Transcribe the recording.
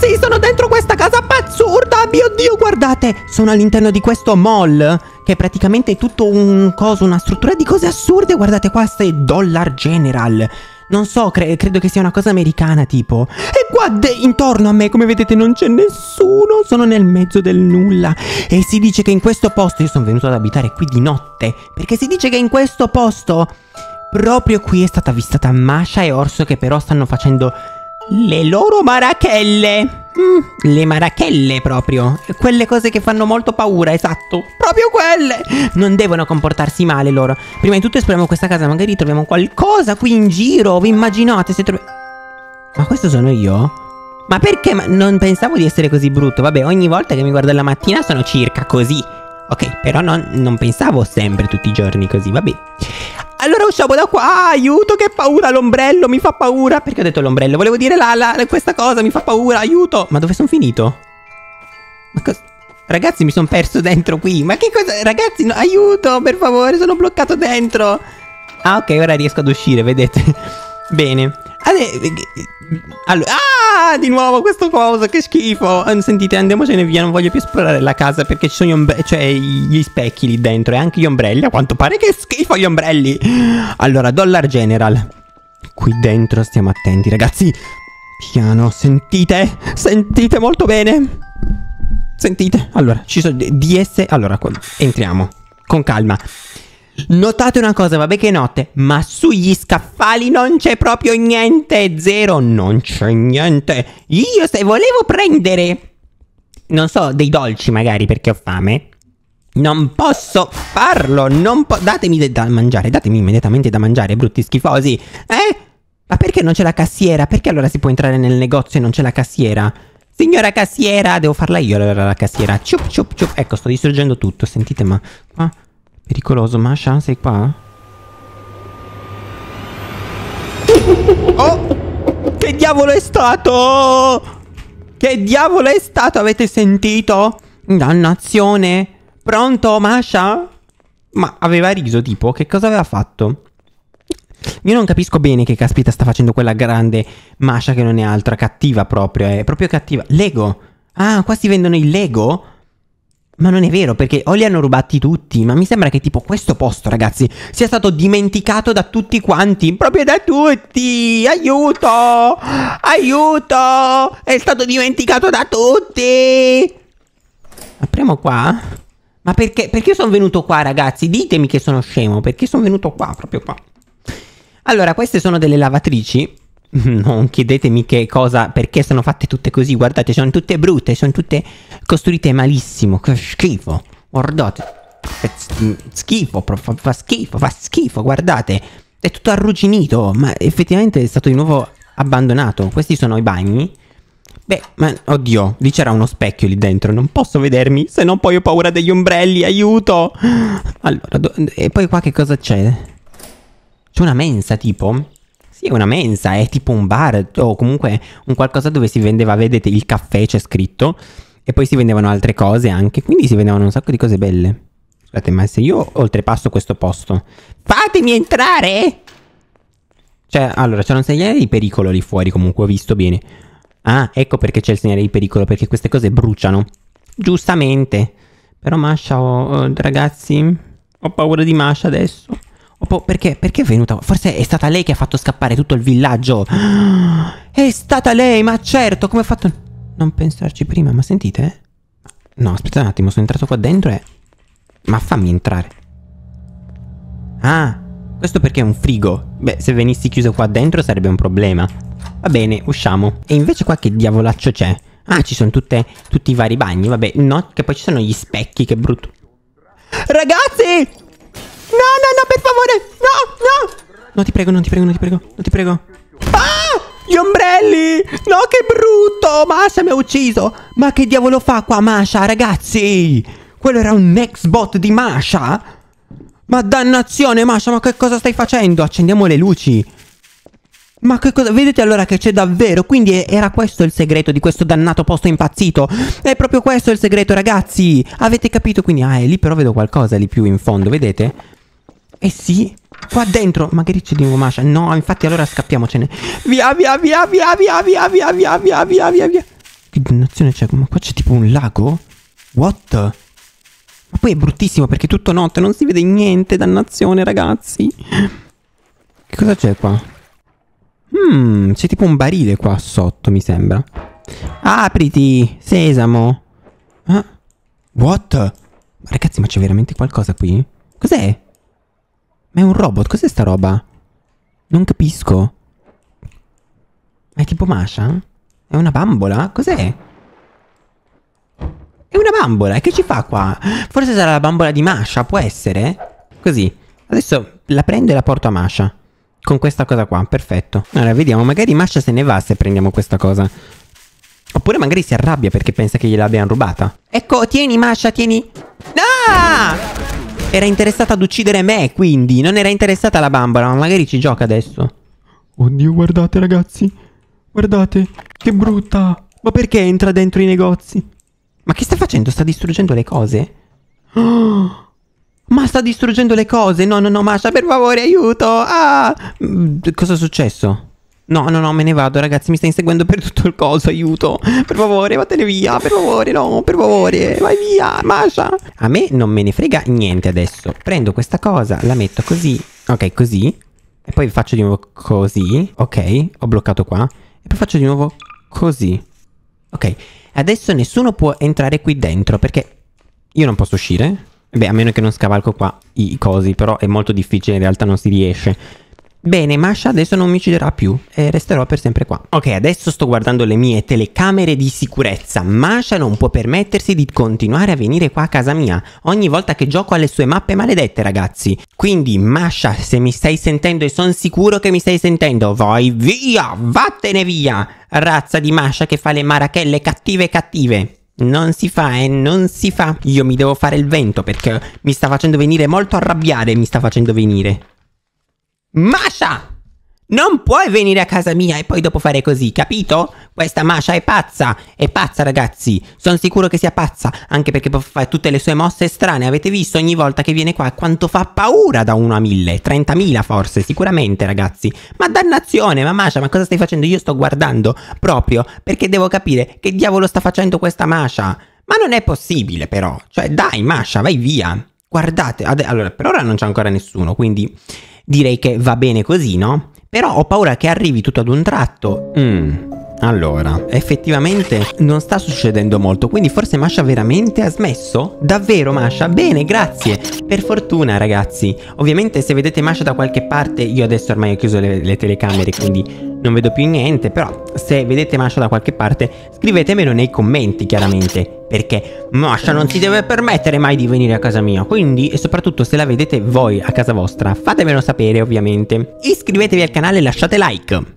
Ragazzi, sono dentro questa casa pazzurda! Mio Dio, guardate! Sono all'interno di questo mall, che è praticamente tutto un coso, una struttura di cose assurde. Guardate, qua è Dollar General. Non so, cre credo che sia una cosa americana, tipo. E qua intorno a me, come vedete, non c'è nessuno. Sono nel mezzo del nulla. E si dice che in questo posto... Io sono venuto ad abitare qui di notte. Perché si dice che in questo posto... Proprio qui è stata avvistata Masha e Orso che però stanno facendo le loro marachelle. Mm, le marachelle proprio. Quelle cose che fanno molto paura, esatto. Proprio quelle. Non devono comportarsi male loro. Prima di tutto esploriamo questa casa, magari troviamo qualcosa qui in giro. Vi immaginate se troviamo... Ma questo sono io? Ma perché? Ma non pensavo di essere così brutto. Vabbè, ogni volta che mi guardo la mattina sono circa così. Ok, però non, non pensavo sempre tutti i giorni così, vabbè. Allora usciamo da qua, ah, aiuto, che paura, l'ombrello mi fa paura. Perché ho detto l'ombrello? Volevo dire la, la, questa cosa, mi fa paura, aiuto. Ma dove sono finito? Ma cosa... Ragazzi, mi sono perso dentro qui. Ma che cosa... Ragazzi, no, aiuto, per favore, sono bloccato dentro. Ah, ok, ora riesco ad uscire, vedete. Bene. Adesso... Allora, ah, di nuovo questo coso, che schifo. Sentite, andiamocene via, non voglio più esplorare la casa perché ci sono gli ombre- cioè gli specchi lì dentro e anche gli ombrelli. A quanto pare che schifo gli ombrelli. Allora, Dollar General. Qui dentro stiamo attenti, ragazzi. Piano, sentite, sentite molto bene. Sentite, allora, ci sono DS. Allora, entriamo con calma. Notate una cosa, vabbè che notte, ma sugli scaffali non c'è proprio niente, zero, non c'è niente. Io se volevo prendere, non so, dei dolci magari perché ho fame, non posso farlo, non po- datemi da mangiare, datemi immediatamente da mangiare, brutti schifosi. Eh? Ma perché non c'è la cassiera? Perché allora si può entrare nel negozio e non c'è la cassiera? Signora cassiera, devo farla io allora la cassiera. Ciup ciup ciup. Ecco, sto distruggendo tutto, sentite, ma... ma Pericoloso, ma Sean sei qua? Oh! Che diavolo è stato? Che diavolo è stato? Avete sentito? Dannazione! Pronto, Masha? Ma aveva riso, tipo? Che cosa aveva fatto? Io non capisco bene che caspita sta facendo quella grande Masha che non è altra, cattiva proprio, è proprio cattiva. Lego! Ah, qua si vendono i Lego? Ma non è vero, perché o li hanno rubati tutti, ma mi sembra che tipo questo posto, ragazzi, sia stato dimenticato da tutti quanti, proprio da tutti! Aiuto! Aiuto! È stato dimenticato da tutti! Apriamo qua? Ma perché? Perché sono venuto qua, ragazzi? Ditemi che sono scemo, perché sono venuto qua, proprio qua. Allora, queste sono delle lavatrici Non chiedetemi che cosa, perché sono fatte tutte così, guardate, sono tutte brutte, sono tutte costruite malissimo, che schifo, guardate, schifo, prof, fa schifo, fa schifo, guardate, è tutto arrugginito, ma effettivamente è stato di nuovo abbandonato, questi sono i bagni, beh, ma oddio, lì c'era uno specchio lì dentro, non posso vedermi, se no poi ho paura degli ombrelli, aiuto, allora, e poi qua che cosa c'è? C'è una mensa tipo... Sì, è una mensa, è tipo un bar o comunque un qualcosa dove si vendeva, vedete, il caffè c'è scritto e poi si vendevano altre cose anche, quindi si vendevano un sacco di cose belle. Scusate, ma se io oltrepasso questo posto, fatemi entrare! Cioè, allora, c'era un segnale di pericolo lì fuori comunque, ho visto bene. Ah, ecco perché c'è il segnale di pericolo, perché queste cose bruciano. Giustamente. Però Masha, oh, oh, ragazzi, ho paura di Masha adesso perché, perché è venuta? Forse è stata lei che ha fatto scappare tutto il villaggio. È stata lei, ma certo, come ha fatto... Non pensarci prima, ma sentite? Eh. No, aspetta un attimo, sono entrato qua dentro e... Ma fammi entrare. Ah, questo perché è un frigo. Beh, se venissi chiuso qua dentro sarebbe un problema. Va bene, usciamo. E invece qua che diavolaccio c'è? Ah, ci sono tutte, tutti i vari bagni, vabbè. No, che poi ci sono gli specchi, che brutto. Ragazzi! no, no, no, per favore. No, no. No, ti prego, non ti prego, non ti prego. Non ti prego. Ah! Gli ombrelli! No, che brutto! Masha mi ha ucciso! Ma che diavolo fa qua Masha, ragazzi? Quello era un bot di Masha? Ma dannazione, Masha, ma che cosa stai facendo? Accendiamo le luci. Ma che cosa? Vedete allora che c'è davvero? Quindi era questo il segreto di questo dannato posto impazzito. È proprio questo il segreto, ragazzi. Avete capito? Quindi, ah, è lì però vedo qualcosa lì più in fondo, vedete? Eh sì, qua dentro. magari c'è ricci di Womasha? No, infatti allora scappiamocene. Via, via, via, via, via, via, via, via, via, via, via, via. Che dannazione c'è? Ma qua c'è tipo un lago? What? Ma poi è bruttissimo perché è tutto notte, non si vede niente, dannazione ragazzi. Che cosa c'è qua? Mmm, c'è tipo un barile qua sotto, mi sembra. Apriti, sesamo. Ah, what? ragazzi, ma c'è veramente qualcosa qui? Cos'è? Ma è un robot, cos'è sta roba? Non capisco. Ma è tipo Masha? È una bambola? Cos'è? È una bambola, e che ci fa qua? Forse sarà la bambola di Masha, può essere? Così. Adesso la prendo e la porto a Masha. Con questa cosa qua, perfetto. Allora, vediamo, magari Masha se ne va se prendiamo questa cosa. Oppure magari si arrabbia perché pensa che gliel'abbiano rubata. Ecco, tieni Masha, tieni. No! Era interessata ad uccidere me, quindi. Non era interessata alla bambola, ma magari ci gioca adesso. Oddio, guardate ragazzi. Guardate, che brutta. Ma perché entra dentro i negozi? Ma che sta facendo? Sta distruggendo le cose? Ma sta distruggendo le cose! No, no, no, Masha, per favore, aiuto! Ah! Mm, cosa è successo? No, no, no, me ne vado, ragazzi. Mi stai inseguendo per tutto il coso. Aiuto. Per favore, vattene via. Per favore, no, per favore. Vai via, Masha. A me non me ne frega niente adesso. Prendo questa cosa, la metto così. Ok, così. E poi faccio di nuovo così. Ok, ho bloccato qua. E poi faccio di nuovo così. Ok, adesso nessuno può entrare qui dentro perché io non posso uscire. Beh, a meno che non scavalco qua i cosi, però è molto difficile, in realtà non si riesce. Bene, Masha adesso non mi ucciderà più e resterò per sempre qua. Ok, adesso sto guardando le mie telecamere di sicurezza. Masha non può permettersi di continuare a venire qua a casa mia ogni volta che gioco alle sue mappe maledette, ragazzi. Quindi, Masha, se mi stai sentendo e sono sicuro che mi stai sentendo, vai via, vattene via! Razza di Masha che fa le marachelle cattive cattive. Non si fa, eh, non si fa. Io mi devo fare il vento perché mi sta facendo venire molto arrabbiare, mi sta facendo venire. Masha! Non puoi venire a casa mia e poi dopo fare così, capito? Questa Masha è pazza, è pazza ragazzi, sono sicuro che sia pazza, anche perché può fare tutte le sue mosse strane, avete visto ogni volta che viene qua quanto fa paura da 1 a 1000, 30.000 forse, sicuramente ragazzi. Ma dannazione, ma Masha, ma cosa stai facendo? Io sto guardando proprio perché devo capire che diavolo sta facendo questa Masha. Ma non è possibile però, cioè dai Masha, vai via. Guardate, allora per ora non c'è ancora nessuno, quindi Direi che va bene così, no? Però ho paura che arrivi tutto ad un tratto. Mm. Allora, effettivamente non sta succedendo molto, quindi forse Masha veramente ha smesso? Davvero Masha? Bene, grazie! Per fortuna ragazzi, ovviamente se vedete Masha da qualche parte, io adesso ormai ho chiuso le, le telecamere, quindi non vedo più niente, però se vedete Masha da qualche parte, scrivetemelo nei commenti chiaramente perché Masha non si deve permettere mai di venire a casa mia, quindi e soprattutto se la vedete voi a casa vostra, fatemelo sapere ovviamente. Iscrivetevi al canale e lasciate like.